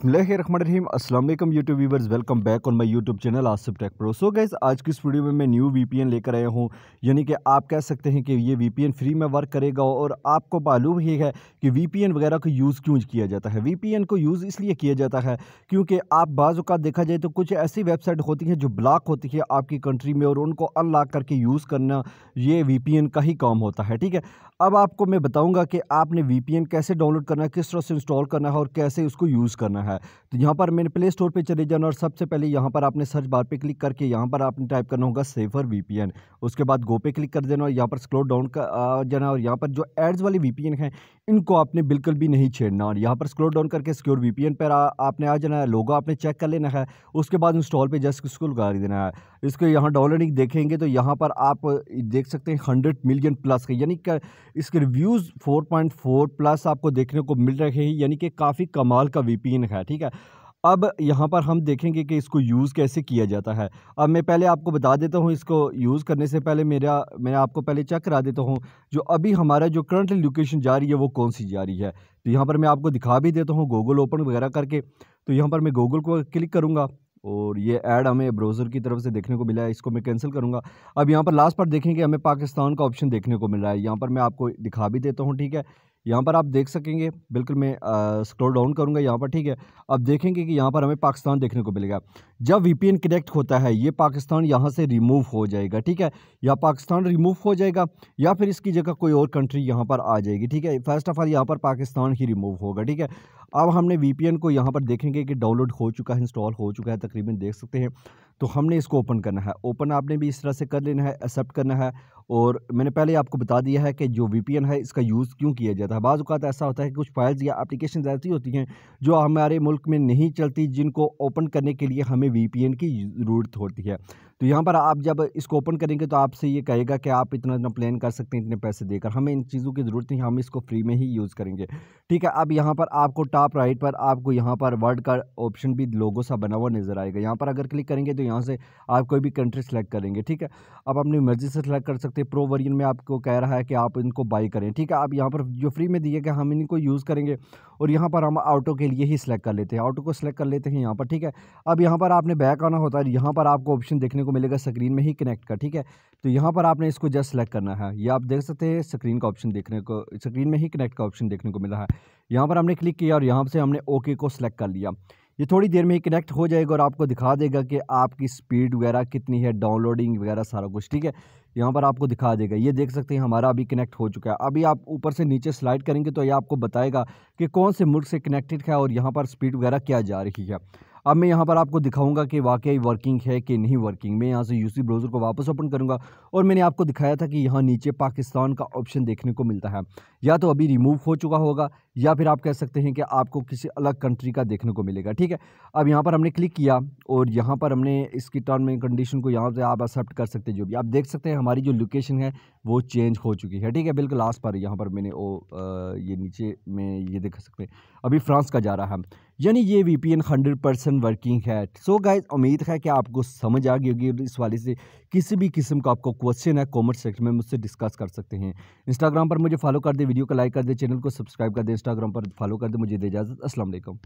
बिसमीम अस्सलाम वालेकुम YouTube viewers welcome back on my YouTube channel Asif tech pro so guys आज की इस वीडियो में मैं न्यू वीपीएन लेकर आया हूँ यानी कि आप कह सकते हैं कि ये वीपीएन फ्री में वर्क करेगा और आपको मालूम ही है कि वीपीएन वगैरह को यूज़ क्यों किया जाता है वी को यूज़ इसलिए किया जाता है क्योंकि आप बाज़ात देखा जाए तो कुछ ऐसी वेबसाइट होती हैं जो ब्लॉक होती है आपकी कंट्री में और उनको अनलॉक करके यूज़ करना ये वी का ही काम होता है ठीक है अब आपको मैं बताऊँगा कि आपने वी कैसे डाउनलोड करना है किस तरह से इंस्टॉल करना है और कैसे उसको यूज़ करना है करना है तो यहाँ पर मैंने प्ले स्टोर पर चले जाना और सबसे पहले यहाँ पर आपने सर्च बार पर क्लिक करके यहाँ पर आपने टाइप करना होगा सेफर वी उसके बाद गो पे क्लिक कर देना और यहाँ पर स्क्रो डाउन कर जाना और यहाँ पर जो एड्स वाले वी हैं इनको आपने बिल्कुल भी नहीं छेड़ना और यहाँ पर स्क्रो डाउन करके सिक्योर वी पर आपने आ जाना है लोगो आपने चेक कर लेना है उसके बाद इंस्टॉल पर जस्ट उसको लगा देना है इसको यहाँ डाउनलोडिंग देखेंगे तो यहाँ पर आप देख सकते हैं हंड्रेड मिलियन प्लस का यानी इसके reviews four point four plus आपको देखने को मिल रहे हैं यानी कि काफ़ी कमाल का वी प्रोटीन है ठीक है अब यहाँ पर हम देखेंगे कि इसको यूज़ कैसे किया जाता है अब मैं पहले आपको बता देता हूँ इसको यूज़ करने से पहले मेरा मैं आपको पहले चेक करा देता हूँ जो अभी हमारा जो करंट लोकेशन जा रही है वो कौन सी जा रही है तो यहाँ पर मैं आपको दिखा भी देता हूँ गूगल ओपन वगैरह करके तो यहाँ पर मैं गूगल को क्लिक करूँगा और ये ऐड हमें ब्राउज़र की तरफ से देखने को मिला है इसको मैं कैंसिल करूँगा अब यहाँ पर लास्ट पर देखेंगे हमें पाकिस्तान का ऑप्शन देखने को मिल रहा है यहाँ पर मैं आपको दिखा भी देता हूँ ठीक है यहाँ पर आप देख सकेंगे बिल्कुल मैं स्क्रॉल डाउन करूँगा यहाँ पर ठीक है अब देखेंगे कि यहाँ पर हमें पाकिस्तान देखने को मिलेगा जब वी कनेक्ट होता है ये पाकिस्तान यहाँ से रिमूव हो जाएगा ठीक है या पाकिस्तान रिमूव हो जाएगा या फिर इसकी जगह कोई और कंट्री यहाँ पर आ जाएगी ठीक है फर्स्ट ऑफ ऑल यहाँ पर पाकिस्तान ही रिमूव होगा ठीक है अब हमने वी को यहाँ पर देखेंगे कि डाउनलोड हो चुका है इंस्टॉल हो चुका है तकरीबन देख सकते हैं तो हमने इसको ओपन करना है ओपन आपने भी इस तरह से कर लेना है एक्सेप्ट करना है और मैंने पहले आपको बता दिया है कि जो वी है इसका यूज़ क्यों किया जाता है बाज़ात ऐसा होता है कि कुछ फाइल्स या एप्लीकेशन ऐसी होती हैं जो हमारे मुल्क में नहीं चलती जिनको ओपन करने के लिए हमें वी की ज़रूरत होती है तो यहाँ पर आप जब इसको ओपन करेंगे तो आपसे ये कहेगा कि आप इतना इतना प्लान कर सकते हैं इतने पैसे देकर हमें इन चीज़ों की ज़रूरत नहीं हम इसको फ्री में ही यूज़ करेंगे ठीक है अब यहाँ पर आपको टॉप राइट पर आपको यहाँ पर वर्ड का ऑप्शन भी लोगों सा बना हुआ नज़र आएगा यहाँ पर अगर क्लिक करेंगे तो यहाँ से आप कोई भी कंट्री सेलेक्ट करेंगे ठीक है आप अपनी मर्ज़ी से सेलेक्ट कर सकते हैं सकते प्रो वर्जन में आपको कह रहा है कि आप इनको बाई करें ठीक है आप यहाँ पर जो फ्री में दिए कि हम इनको यूज़ करेंगे और यहाँ पर हम ऑटो के लिए ही सिलेक्ट कर लेते हैं ऑटो को सिलेक्ट कर लेते हैं यहाँ पर ठीक है अब यहाँ पर आपने बैक आना होता है यहाँ पर आपको ऑप्शन देखने को मिलेगा स्क्रीन में ही कनेक्ट का ठीक है तो यहाँ पर आपने इसको जस्ट सेलेक्ट करना है ये आप देख सकते हैं स्क्रीन का ऑप्शन देखने को स्क्रीन में ही कनेक्ट का ऑप्शन देखने को मिला है यहाँ पर हमने क्लिक किया और यहाँ से हमने ओके को सिलेक्ट कर लिया ये थोड़ी देर में ही कनेक्ट हो जाएगा और आपको दिखा देगा कि आपकी स्पीड वगैरह कितनी है डाउनलोडिंग वगैरह सारा कुछ ठीक है यहाँ पर आपको दिखा देगा ये देख सकते हैं हमारा अभी कनेक्ट हो चुका है अभी आप ऊपर से नीचे स्लाइड करेंगे तो ये आपको बताएगा कि कौन से मुल्क से कनेक्टेड है और यहाँ पर स्पीड वगैरह क्या जा रही है अब मैं यहाँ पर आपको दिखाऊंगा कि वाकई वर्किंग है कि नहीं वर्किंग मैं यहाँ से यूसी ब्राउज़र को वापस ओपन करूँगा और मैंने आपको दिखाया था कि यहाँ नीचे पाकिस्तान का ऑप्शन देखने को मिलता है या तो अभी रिमूव हो चुका होगा या फिर आप कह सकते हैं कि आपको किसी अलग कंट्री का देखने को मिलेगा ठीक है अब यहाँ पर हमने क्लिक किया और यहाँ पर हमने इसकी टर्म एंड कंडीशन को यहाँ से आप एक्सेप्ट कर सकते हैं जो भी आप देख सकते हैं हमारी जो लोकेशन है वो चेंज हो चुकी है ठीक है बिल्कुल लास्ट पर यहाँ पर मैंने वो ये नीचे में ये देख सकते हैं अभी फ्रांस का जा रहा है यानी ये V P N hundred percent working है सो so गाइज उम्मीद है कि आपको समझ आ गई होगी इस वाले से किसी भी किस्म का आपको क्वेश्चन है कॉमेंट सेक्शन में मुझसे डिस्कस कर सकते हैं इंस्टाग्राम पर मुझे फॉलो कर दे वीडियो को लाइक कर दे चैनल को सब्सक्राइब कर दे इंस्टाग्राम पर फॉलो कर दे मुझे दे इजाज़त असलम